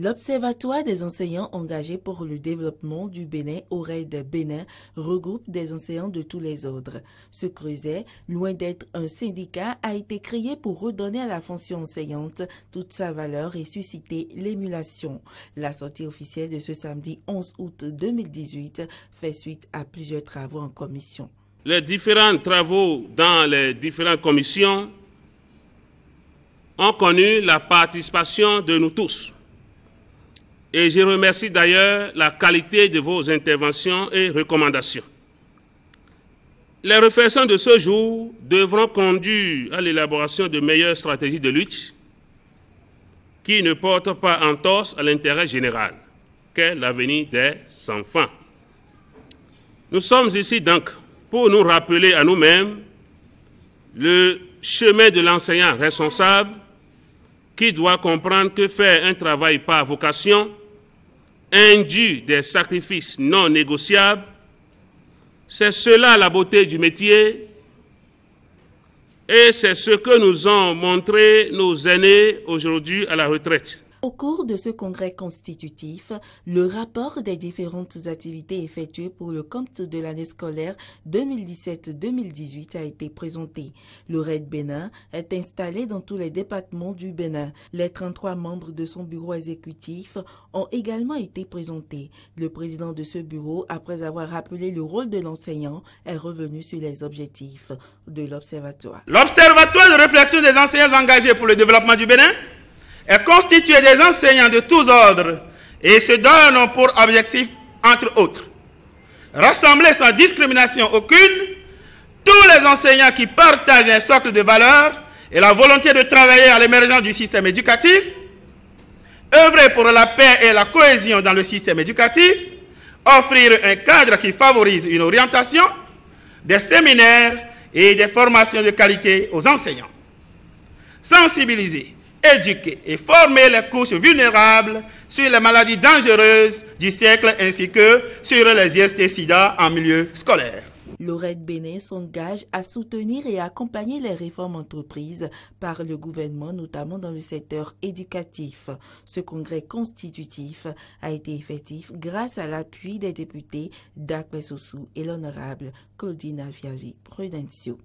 L'Observatoire des enseignants engagés pour le développement du Bénin au de Bénin regroupe des enseignants de tous les ordres. Ce creuset, loin d'être un syndicat, a été créé pour redonner à la fonction enseignante toute sa valeur et susciter l'émulation. La sortie officielle de ce samedi 11 août 2018 fait suite à plusieurs travaux en commission. Les différents travaux dans les différentes commissions ont connu la participation de nous tous et je remercie d'ailleurs la qualité de vos interventions et recommandations. Les réflexions de ce jour devront conduire à l'élaboration de meilleures stratégies de lutte qui ne portent pas en torse à l'intérêt général, qu'est l'avenir des enfants. Nous sommes ici donc pour nous rappeler à nous-mêmes le chemin de l'enseignant responsable qui doit comprendre que faire un travail par vocation induit des sacrifices non négociables, c'est cela la beauté du métier et c'est ce que nous ont montré nos aînés aujourd'hui à la retraite. Au cours de ce congrès constitutif, le rapport des différentes activités effectuées pour le compte de l'année scolaire 2017-2018 a été présenté. Le Red Bénin est installé dans tous les départements du Bénin. Les 33 membres de son bureau exécutif ont également été présentés. Le président de ce bureau, après avoir rappelé le rôle de l'enseignant, est revenu sur les objectifs de l'Observatoire. L'Observatoire de réflexion des enseignants engagés pour le développement du Bénin est constitué des enseignants de tous ordres et se donne pour objectif, entre autres, rassembler sans discrimination aucune tous les enseignants qui partagent un socle de valeurs et la volonté de travailler à l'émergence du système éducatif, œuvrer pour la paix et la cohésion dans le système éducatif, offrir un cadre qui favorise une orientation, des séminaires et des formations de qualité aux enseignants, sensibiliser, éduquer et former les couches vulnérables sur les maladies dangereuses du siècle ainsi que sur les IST-SIDA en milieu scolaire. Lorette Bénin s'engage à soutenir et accompagner les réformes entreprises par le gouvernement, notamment dans le secteur éducatif. Ce congrès constitutif a été effectif grâce à l'appui des députés d'Akbessossou et l'honorable Claudine Aviavi Prudencio.